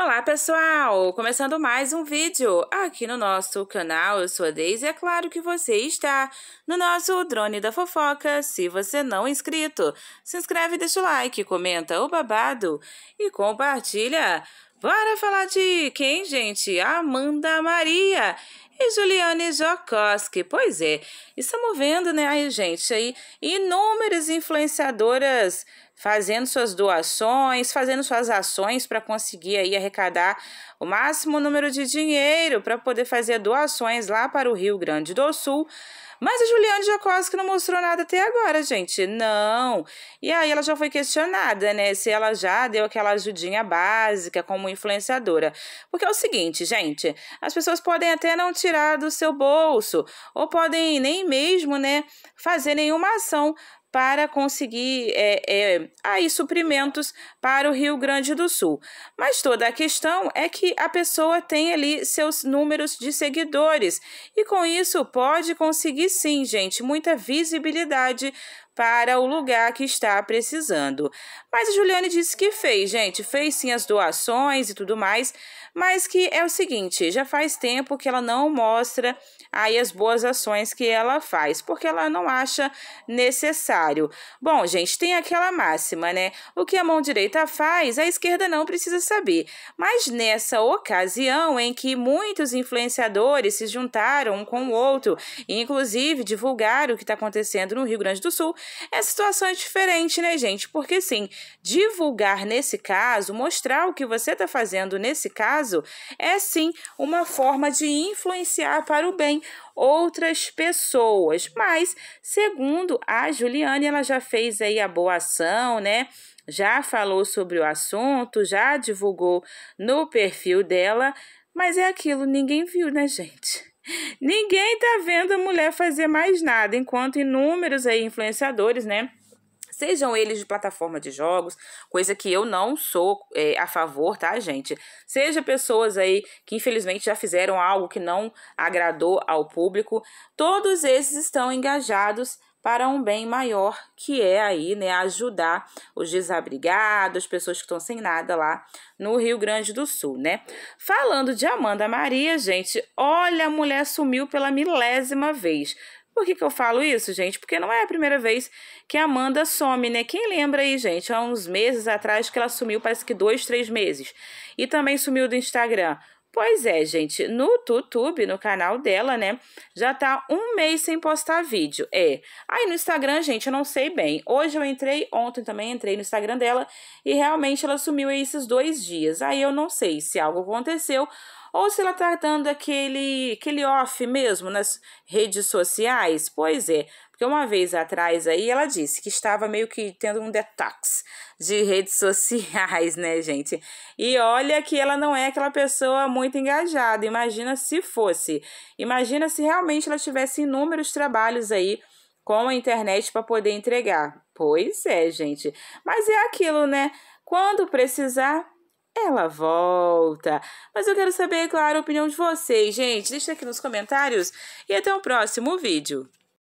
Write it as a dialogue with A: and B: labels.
A: Olá pessoal, começando mais um vídeo aqui no nosso canal, eu sou a Deise e é claro que você está no nosso Drone da Fofoca. Se você não é inscrito, se inscreve, deixa o like, comenta o babado e compartilha. Bora falar de quem, gente? Amanda Maria e Juliane Jocoski. Pois é, estamos vendo, né, aí, gente, aí inúmeras influenciadoras fazendo suas doações, fazendo suas ações para conseguir aí arrecadar o máximo número de dinheiro para poder fazer doações lá para o Rio Grande do Sul. Mas a Juliane Jacoski não mostrou nada até agora, gente. Não. E aí ela já foi questionada, né? Se ela já deu aquela ajudinha básica como influenciadora. Porque é o seguinte, gente, as pessoas podem até não tirar do seu bolso, ou podem nem mesmo, né, fazer nenhuma ação para conseguir é, é, aí suprimentos para o Rio Grande do Sul. Mas toda a questão é que a pessoa tem ali seus números de seguidores e com isso pode conseguir sim, gente, muita visibilidade para o lugar que está precisando. Mas a Juliane disse que fez, gente, fez sim as doações e tudo mais, mas que é o seguinte, já faz tempo que ela não mostra aí as boas ações que ela faz, porque ela não acha necessário. Bom, gente, tem aquela máxima, né? O que a mão direita faz, a esquerda não precisa saber. Mas nessa ocasião em que muitos influenciadores se juntaram um com o outro, e inclusive divulgaram o que está acontecendo no Rio Grande do Sul, é situação é diferente, né, gente? Porque sim, divulgar nesse caso, mostrar o que você está fazendo nesse caso, é sim uma forma de influenciar para o bem outras pessoas. Mas, segundo a Juliane, ela já fez aí a boa ação, né? Já falou sobre o assunto, já divulgou no perfil dela, mas é aquilo, ninguém viu, né, gente? Ninguém tá vendo a mulher fazer mais nada, enquanto inúmeros aí influenciadores, né? Sejam eles de plataforma de jogos, coisa que eu não sou é, a favor, tá, gente? Seja pessoas aí que infelizmente já fizeram algo que não agradou ao público, todos esses estão engajados para um bem maior, que é aí, né, ajudar os desabrigados, pessoas que estão sem nada lá no Rio Grande do Sul, né? Falando de Amanda Maria, gente, olha, a mulher sumiu pela milésima vez. Por que, que eu falo isso, gente? Porque não é a primeira vez que a Amanda some, né? Quem lembra aí, gente? Há uns meses atrás que ela sumiu, parece que dois, três meses. E também sumiu do Instagram. Pois é, gente, no YouTube, no canal dela, né, já tá um mês sem postar vídeo, é. Aí no Instagram, gente, eu não sei bem. Hoje eu entrei, ontem também entrei no Instagram dela e realmente ela sumiu aí esses dois dias. Aí eu não sei se algo aconteceu ou se ela está dando aquele, aquele off mesmo nas redes sociais. Pois é, porque uma vez atrás aí ela disse que estava meio que tendo um detox de redes sociais, né, gente? E olha que ela não é aquela pessoa muito engajada. Imagina se fosse. Imagina se realmente ela tivesse inúmeros trabalhos aí com a internet para poder entregar. Pois é, gente. Mas é aquilo, né? Quando precisar, ela volta. Mas eu quero saber, claro, a opinião de vocês, gente. Deixa aqui nos comentários e até o próximo vídeo.